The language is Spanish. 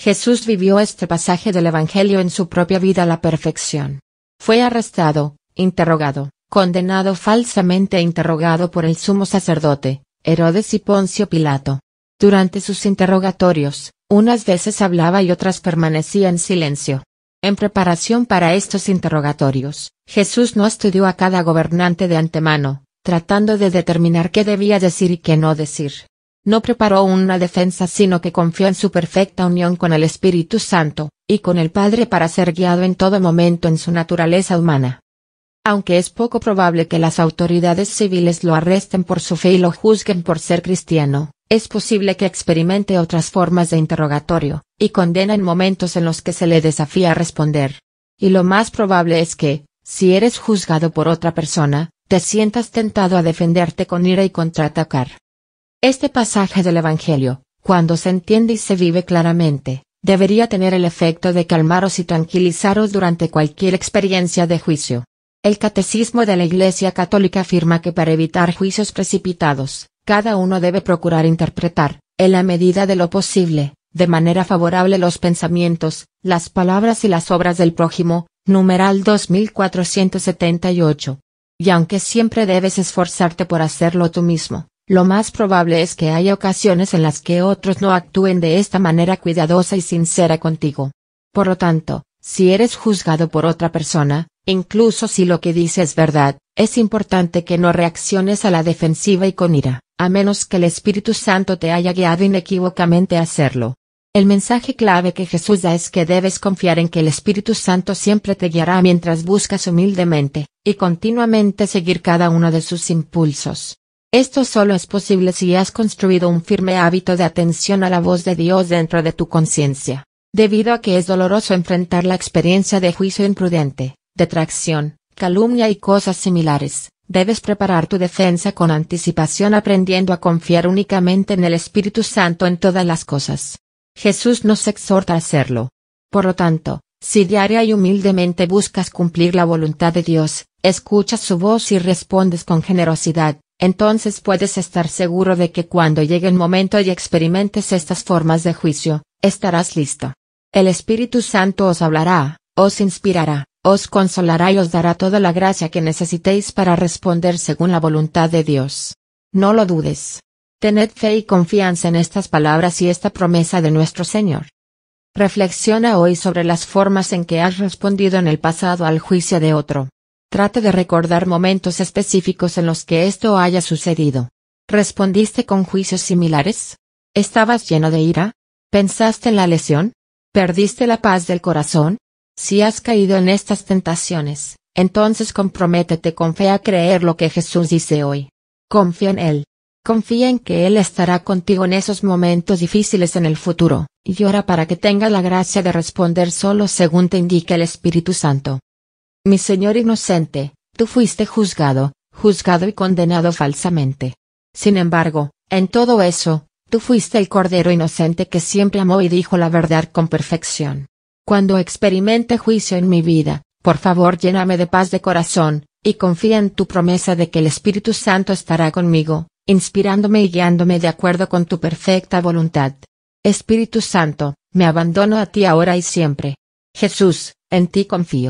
Jesús vivió este pasaje del Evangelio en su propia vida a la perfección. Fue arrestado, interrogado, condenado falsamente e interrogado por el sumo sacerdote, Herodes y Poncio Pilato. Durante sus interrogatorios, unas veces hablaba y otras permanecía en silencio. En preparación para estos interrogatorios, Jesús no estudió a cada gobernante de antemano, tratando de determinar qué debía decir y qué no decir no preparó una defensa sino que confió en su perfecta unión con el Espíritu Santo, y con el Padre para ser guiado en todo momento en su naturaleza humana. Aunque es poco probable que las autoridades civiles lo arresten por su fe y lo juzguen por ser cristiano, es posible que experimente otras formas de interrogatorio, y condena en momentos en los que se le desafía a responder. Y lo más probable es que, si eres juzgado por otra persona, te sientas tentado a defenderte con ira y contraatacar. Este pasaje del Evangelio, cuando se entiende y se vive claramente, debería tener el efecto de calmaros y tranquilizaros durante cualquier experiencia de juicio. El Catecismo de la Iglesia Católica afirma que para evitar juicios precipitados, cada uno debe procurar interpretar, en la medida de lo posible, de manera favorable los pensamientos, las palabras y las obras del prójimo, numeral 2478. Y aunque siempre debes esforzarte por hacerlo tú mismo, lo más probable es que haya ocasiones en las que otros no actúen de esta manera cuidadosa y sincera contigo. Por lo tanto, si eres juzgado por otra persona, incluso si lo que dice es verdad, es importante que no reacciones a la defensiva y con ira, a menos que el Espíritu Santo te haya guiado inequívocamente a hacerlo. El mensaje clave que Jesús da es que debes confiar en que el Espíritu Santo siempre te guiará mientras buscas humildemente, y continuamente seguir cada uno de sus impulsos. Esto solo es posible si has construido un firme hábito de atención a la voz de Dios dentro de tu conciencia, debido a que es doloroso enfrentar la experiencia de juicio imprudente, detracción, calumnia y cosas similares. Debes preparar tu defensa con anticipación aprendiendo a confiar únicamente en el Espíritu Santo en todas las cosas. Jesús nos exhorta a hacerlo. Por lo tanto, si diaria y humildemente buscas cumplir la voluntad de Dios, escuchas su voz y respondes con generosidad, entonces puedes estar seguro de que cuando llegue el momento y experimentes estas formas de juicio, estarás listo. El Espíritu Santo os hablará, os inspirará, os consolará y os dará toda la gracia que necesitéis para responder según la voluntad de Dios. No lo dudes. Tened fe y confianza en estas palabras y esta promesa de nuestro Señor. Reflexiona hoy sobre las formas en que has respondido en el pasado al juicio de otro trate de recordar momentos específicos en los que esto haya sucedido. ¿Respondiste con juicios similares? ¿Estabas lleno de ira? ¿Pensaste en la lesión? ¿Perdiste la paz del corazón? Si has caído en estas tentaciones, entonces comprométete con fe a creer lo que Jesús dice hoy. Confía en Él. Confía en que Él estará contigo en esos momentos difíciles en el futuro, y ora para que tengas la gracia de responder solo según te indique el Espíritu Santo. Mi señor inocente, tú fuiste juzgado, juzgado y condenado falsamente. Sin embargo, en todo eso, tú fuiste el Cordero inocente que siempre amó y dijo la verdad con perfección. Cuando experimente juicio en mi vida, por favor lléname de paz de corazón, y confía en tu promesa de que el Espíritu Santo estará conmigo, inspirándome y guiándome de acuerdo con tu perfecta voluntad. Espíritu Santo, me abandono a ti ahora y siempre. Jesús, en ti confío.